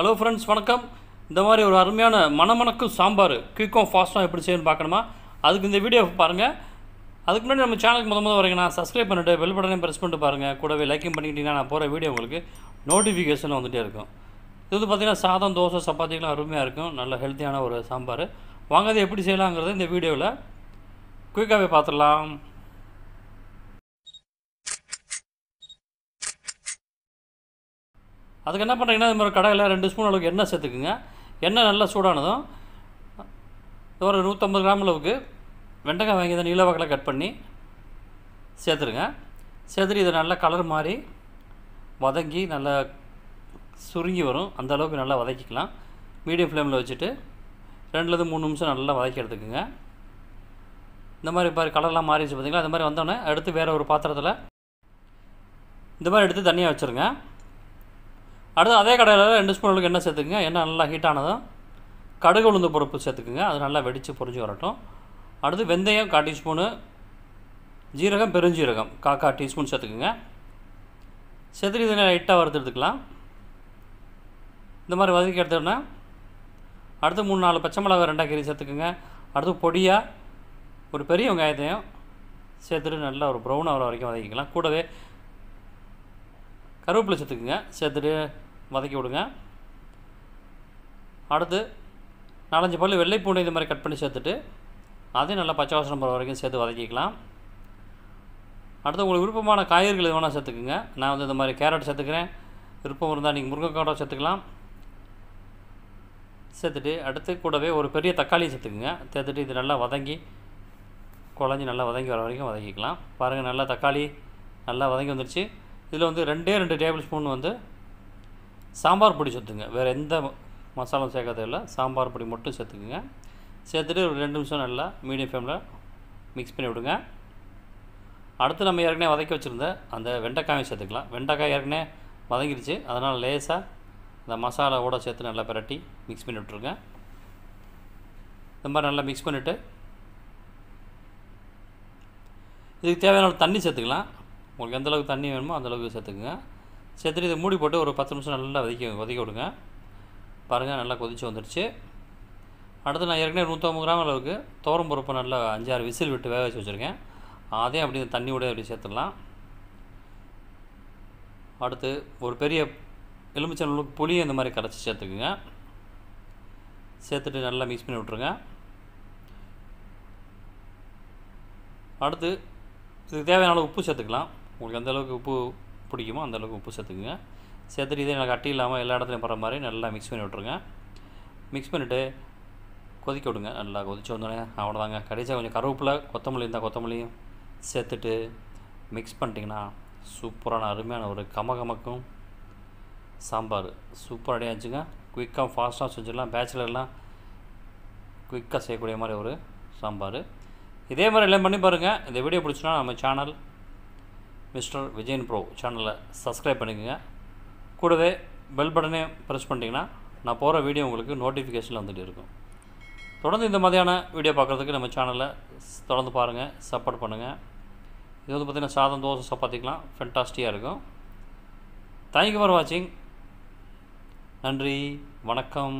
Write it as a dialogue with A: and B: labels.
A: hello friends வணக்கம் இந்த மாதிரி ஒரு அருமையான மணமணக்கும் சாம்பார் குயிக்கும் ஃபாஸ்ட்டாக எப்படி செய்யணும்னு பார்க்கணுமா அதுக்கு இந்த வீடியோ பாருங்கள் அதுக்கு முன்னாடி நம்ம சேனலுக்கு முத முதல் வரீங்கன்னா சப்ஸ்கிரைப் பண்ணிட்டு பெல் பட்டனையும் ப்ரெஸ் பண்ணிட்டு பாருங்கள் கூடவே லைக்கிங் பண்ணிக்கிட்டீங்கன்னா நான் போகிற வீடியோ உங்களுக்கு நோட்டிஃபிகேஷன் வந்துகிட்டே இருக்கும் இது வந்து பார்த்திங்கன்னா சாதம் தோசை சப்பாத்திகளும் அருமையாக இருக்கும் நல்ல ஹெல்த்தியான ஒரு சாம்பார் வாங்க எப்படி செய்யலாங்கிறத இந்த வீடியோவில் குயிக்காகவே பார்த்துடலாம் அதுக்கு என்ன பண்ணுறீங்கன்னா இது மாதிரி கடையில் ரெண்டு ஸ்பூன் அளவுக்கு எண்ணெய் சேர்த்துக்குங்க எண்ணெய் நல்லா சூடானதும் ஒரு நூற்றம்பது கிராம் அளவுக்கு வெண்டைக்காய் வாங்கி இதை நீளவாக்கில் கட் பண்ணி சேர்த்துருங்க சேர்த்துட்டு இதை நல்லா கலர் மாதிரி வதங்கி நல்லா சுருங்கி வரும் அந்த அளவுக்கு நல்லா வதக்கிக்கலாம் மீடியம் ஃப்ளேமில் வச்சுட்டு ரெண்டுலேருந்து மூணு நிமிஷம் நல்லா வதக்கி எடுத்துக்கோங்க இந்த மாதிரி பாரு கலர்லாம் மாறிடுச்சு பார்த்திங்களா அந்த மாதிரி வந்தோடனே எடுத்து வேறு ஒரு பாத்திரத்தில் இந்த மாதிரி எடுத்து தனியாக வச்சுருங்க அடுத்து அதே கடையில் ரெண்டு ஸ்பூன் அளவுக்கு என்ன சேர்த்துக்குங்க எண்ணெய் நல்லா ஆனதும் கடுகு உளுந்து பருப்பு சேர்த்துக்குங்க அது நல்லா வெடித்து பொறிஞ்சு வரட்டும் அடுத்து வெந்தயம் கால் டீஸ்பூனு ஜீரகம் பெருஞ்சீரகம் காக்கா டீஸ்பூன் சேர்த்துக்குங்க செதுரி இதை லைட்டாக வறுத்து எடுத்துக்கலாம் இந்த மாதிரி வதக்கி எடுத்தோடனே அடுத்து மூணு நாலு பச்சை மிளகாய் ரெண்டாக கீரி சேர்த்துக்குங்க அடுத்து பொடியாக ஒரு பெரிய வெங்காயத்தையும் சேர்த்துட்டு நல்லா ஒரு ப்ரௌன் ஆகிற வரைக்கும் வதக்கிக்கலாம் கூடவே கருவேப்பிலை சேர்த்துக்குங்க சேர்த்துட்டு வதக்கி விடுங்க அடுத்து நாலஞ்சு பல் வெள்ளைப்பூண்டு இது மாதிரி கட் பண்ணி சேர்த்துட்டு அதையும் நல்லா பச்சை வாசனை போகிற வரைக்கும் சேர்த்து வதக்கிக்கலாம் அடுத்து உங்களுக்கு விருப்பமான காய்கறிகள் வேணால் சேர்த்துக்குங்க நான் வந்து இந்த மாதிரி கேரட் சேர்த்துக்கிறேன் விருப்பம் இருந்தால் நீங்கள் முருங்கைக்காடோ சேர்த்துக்கலாம் சேர்த்துட்டு அடுத்து கூடவே ஒரு பெரிய தக்காளியை சேர்த்துக்குங்க சேர்த்துட்டு இது நல்லா வதங்கி குழஞ்சி நல்லா வதங்கி வர வரைக்கும் வதக்கிக்கலாம் பாருங்கள் நல்லா தக்காளி நல்லா வதங்கி வந்துடுச்சு இதில் வந்து ரெண்டே ரெண்டு டேபிள் ஸ்பூன் வந்து சாம்பார் பொடி சேர்த்துங்க வேறு எந்த மசாலாவும் சேர்க்காத இல்லை சாம்பார் பொடி மட்டும் சேர்த்துக்குங்க சேர்த்துட்டு ஒரு ரெண்டு நிமிஷம் நல்லா மீடியம் ஃப்ளேமில் மிக்ஸ் பண்ணி விடுங்க அடுத்து நம்ம ஏற்கனவே வதக்கி வச்சுருந்த அந்த வெண்டைக்காயும் சேர்த்துக்கலாம் வெண்டைக்காய் ஏற்கனவே வதங்கிடுச்சு அதனால் லேசாக இந்த மசாலாவோட சேர்த்து நல்லா பிரட்டி மிக்ஸ் பண்ணி விட்ருங்க இந்த மாதிரி நல்லா மிக்ஸ் பண்ணிவிட்டு இதுக்கு தேவையான தண்ணி சேர்த்துக்கலாம் உங்களுக்கு எந்தளவுக்கு தண்ணி வேணுமோ அந்தளவுக்கு சேர்த்துக்குங்க சேர்த்துட்டு இதை மூடி போட்டு ஒரு பத்து நிமிஷம் நல்லா வதக்கி வதக்கி விடுங்க பாருங்கள் நல்லா கொதித்து வந்துடுச்சு அடுத்து நான் ஏற்கனவே நூற்றம்பது கிராம் அளவுக்கு தோரம் பருப்பு நல்லா அஞ்சாறு விசில் விட்டு வேக வச்சு வச்சுருக்கேன் அதையும் அப்படி விட அப்படி சேர்த்துடலாம் அடுத்து ஒரு பெரிய எலுமிச்சம்பழம் புளியை இந்த மாதிரி கரைச்சி சேர்த்துக்குங்க சேர்த்துட்டு நல்லா மிக்ஸ் பண்ணி விட்ருங்க அடுத்து இதுக்கு தேவையான அளவு உப்பு சேர்த்துக்கலாம் உங்களுக்கு எந்த அளவுக்கு உப்பு பிடிக்குமோ அந்தளவுக்கு உப்பு சேர்த்துக்குங்க சேர்த்துட்டு இதே நல்லா அட்டி இல்லாமல் எல்லா இடத்துலையும் போகிற மாதிரி நல்லா மிக்ஸ் பண்ணி விட்ருங்க மிக்ஸ் பண்ணிவிட்டு கொதிக்க விடுங்க நல்லா கொதிச்சு வந்தோடனே அவ்வளோதாங்க கடைசியாக கொஞ்சம் கருவேப்பில் கொத்தமல்லி இருந்தால் கொத்தமல்லியும் சேர்த்துட்டு மிக்ஸ் பண்ணிட்டிங்கன்னா சூப்பரான அருமையான ஒரு கமகமக்கும் சாம்பார் சூப்பர் ரெடி ஆச்சுங்க குயிக்காக ஃபாஸ்ட்டாக செஞ்சிடலாம் பேச்சுலர்லாம் குயிக்காக செய்யக்கூடிய மாதிரி ஒரு சாம்பார் இதே மாதிரி எல்லாம் பண்ணி பாருங்கள் இந்த வீடியோ பிடிச்சினா நம்ம சேனல் மிஸ்டர் விஜயன் ப்ரோ சேனலை சப்ஸ்கிரைப் பண்ணிக்கோங்க கூடவே பெல் பட்டனே ப்ரெஸ் பண்ணிட்டீங்கன்னா நான் போகிற வீடியோ உங்களுக்கு நோட்டிஃபிகேஷனில் வந்துட்டு இருக்கும் தொடர்ந்து இந்த மாதிரியான வீடியோ பார்க்குறதுக்கு நம்ம சேனலை தொடர்ந்து பாருங்கள் சப்போர்ட் பண்ணுங்கள் இது வந்து பார்த்திங்கன்னா சாதம் தோசை சப்பாத்திக்கலாம் ஃபென்டாஸ்டிக்காக இருக்கும் தேங்க்யூ ஃபார் வாட்சிங் நன்றி வணக்கம்